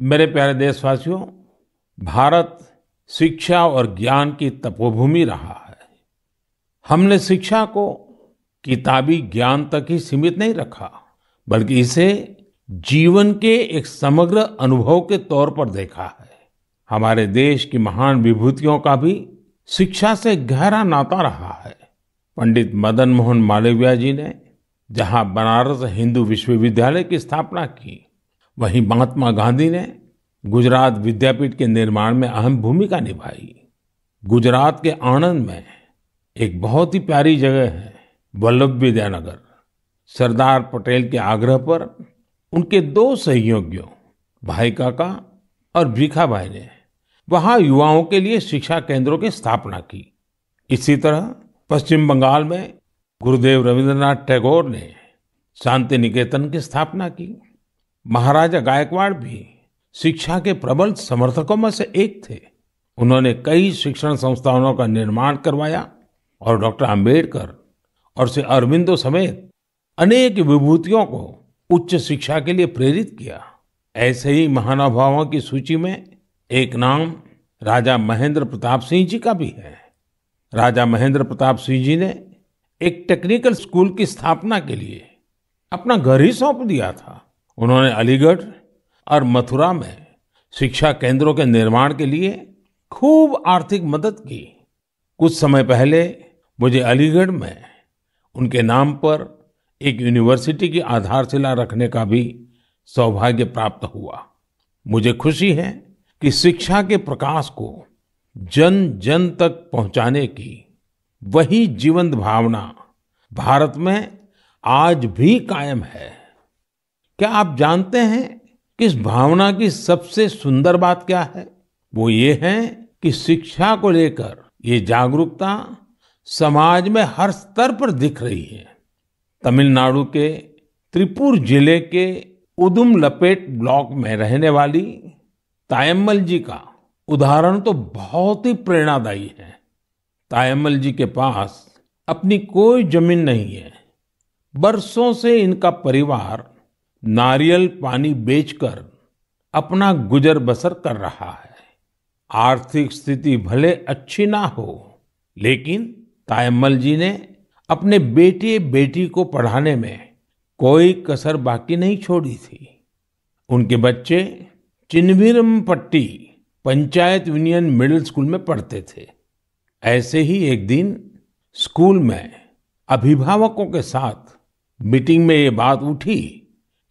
मेरे प्यारे देशवासियों भारत शिक्षा और ज्ञान की तपोभूमि रहा है हमने शिक्षा को किताबी ज्ञान तक ही सीमित नहीं रखा बल्कि इसे जीवन के एक समग्र अनुभव के तौर पर देखा है हमारे देश की महान विभूतियों का भी शिक्षा से गहरा नाता रहा है पंडित मदन मोहन मालवीय जी ने जहां बनारस हिंदू विश्वविद्यालय की स्थापना की वहीं महात्मा गांधी ने गुजरात विद्यापीठ के निर्माण में अहम भूमिका निभाई गुजरात के आणंद में एक बहुत ही प्यारी जगह है वल्लभ विद्यानगर सरदार पटेल के आग्रह पर उनके दो सहयोगियों भाई काका और भीखा भाई ने वहां युवाओं के लिए शिक्षा केंद्रों की स्थापना की इसी तरह पश्चिम बंगाल में गुरुदेव रविंद्रनाथ टैगोर ने शांति निकेतन की स्थापना की महाराजा गायकवाड़ भी शिक्षा के प्रबल समर्थकों में से एक थे उन्होंने कई शिक्षण संस्थानों का निर्माण करवाया और डॉक्टर अंबेडकर और श्री अरविंदो समेत अनेक विभूतियों को उच्च शिक्षा के लिए प्रेरित किया ऐसे ही महानुभावों की सूची में एक नाम राजा महेंद्र प्रताप सिंह जी का भी है राजा महेंद्र प्रताप सिंह जी ने एक टेक्निकल स्कूल की स्थापना के लिए अपना घर ही सौंप दिया था उन्होंने अलीगढ़ और मथुरा में शिक्षा केंद्रों के निर्माण के लिए खूब आर्थिक मदद की कुछ समय पहले मुझे अलीगढ़ में उनके नाम पर एक यूनिवर्सिटी की आधारशिला रखने का भी सौभाग्य प्राप्त हुआ मुझे खुशी है कि शिक्षा के प्रकाश को जन जन तक पहुंचाने की वही जीवंत भावना भारत में आज भी कायम है क्या आप जानते हैं कि इस भावना की सबसे सुंदर बात क्या है वो ये है कि शिक्षा को लेकर ये जागरूकता समाज में हर स्तर पर दिख रही है तमिलनाडु के त्रिपुर जिले के उदुम लपेट ब्लॉक में रहने वाली तायम्मल जी का उदाहरण तो बहुत ही प्रेरणादायी है तायम्मल जी के पास अपनी कोई जमीन नहीं है बरसों से इनका परिवार नारियल पानी बेचकर अपना गुजर बसर कर रहा है आर्थिक स्थिति भले अच्छी ना हो लेकिन तायम्मल जी ने अपने बेटे बेटी को पढ़ाने में कोई कसर बाकी नहीं छोड़ी थी उनके बच्चे पट्टी पंचायत यूनियन मिडिल स्कूल में पढ़ते थे ऐसे ही एक दिन स्कूल में अभिभावकों के साथ मीटिंग में ये बात उठी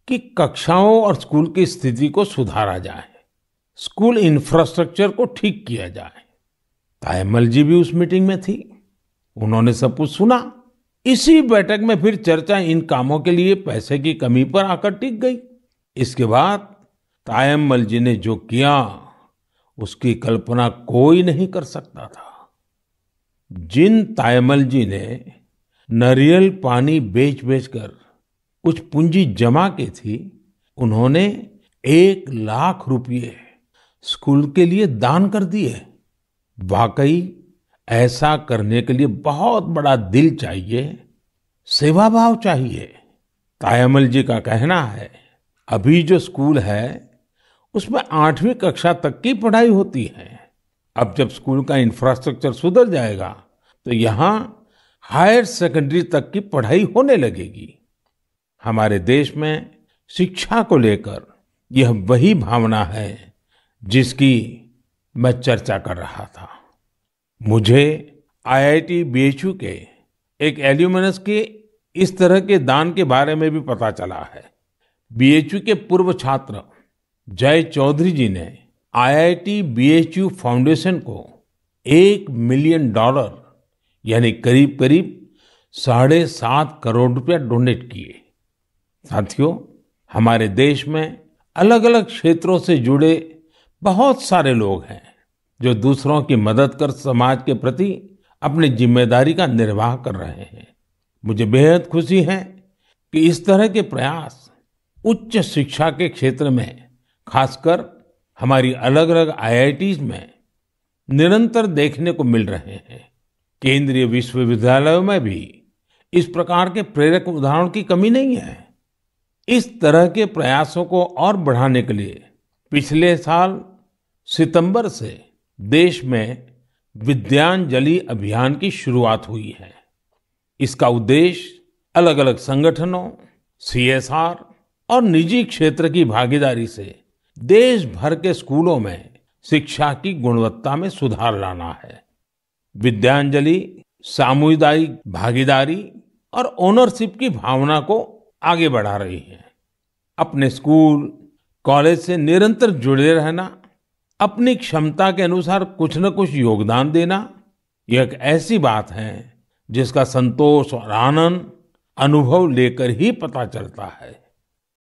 कि कक्षाओं और स्कूल की स्थिति को सुधारा जाए स्कूल इंफ्रास्ट्रक्चर को ठीक किया जाए तायमल जी भी उस मीटिंग में थी उन्होंने सब कुछ सुना इसी बैठक में फिर चर्चा इन कामों के लिए पैसे की कमी पर आकर टिक गई इसके बाद तायमल जी ने जो किया उसकी कल्पना कोई नहीं कर सकता था जिन तायमल जी ने नरियल पानी बेच बेचकर कर कुछ पूंजी जमा की थी उन्होंने एक लाख रुपये स्कूल के लिए दान कर दिए वाकई ऐसा करने के लिए बहुत बड़ा दिल चाहिए सेवा भाव चाहिए तायमल जी का कहना है अभी जो स्कूल है उसमें आठवीं कक्षा तक की पढ़ाई होती है अब जब स्कूल का इंफ्रास्ट्रक्चर सुधर जाएगा तो यहाँ हायर सेकेंडरी तक की पढ़ाई होने लगेगी हमारे देश में शिक्षा को लेकर यह वही भावना है जिसकी मैं चर्चा कर रहा था मुझे आईआईटी बीएचयू के एक एल्यूमिनस के इस तरह के दान के बारे में भी पता चला है बीएचयू के पूर्व छात्र जय चौधरी जी ने आईआईटी बीएचयू फाउंडेशन को एक मिलियन डॉलर यानी करीब करीब साढ़े सात करोड़ रुपया डोनेट किए साथियों हमारे देश में अलग अलग क्षेत्रों से जुड़े बहुत सारे लोग हैं जो दूसरों की मदद कर समाज के प्रति अपनी जिम्मेदारी का निर्वाह कर रहे हैं मुझे बेहद खुशी है कि इस तरह के प्रयास उच्च शिक्षा के क्षेत्र में खासकर हमारी अलग अलग आईआईटीज में निरंतर देखने को मिल रहे हैं केंद्रीय विश्वविद्यालयों में भी इस प्रकार के प्रेरक उदाहरण की कमी नहीं है इस तरह के प्रयासों को और बढ़ाने के लिए पिछले साल सितंबर से देश में विद्यांजलि अभियान की शुरुआत हुई है इसका उद्देश्य अलग अलग संगठनों सीएसआर और निजी क्षेत्र की भागीदारी से देश भर के स्कूलों में शिक्षा की गुणवत्ता में सुधार लाना है विद्यांजलि सामुदायिक भागीदारी और ओनरशिप की भावना को आगे बढ़ा रही है अपने स्कूल कॉलेज से निरंतर जुड़े रहना अपनी क्षमता के अनुसार कुछ न कुछ योगदान देना यह एक ऐसी बात है जिसका संतोष और आनंद अनुभव लेकर ही पता चलता है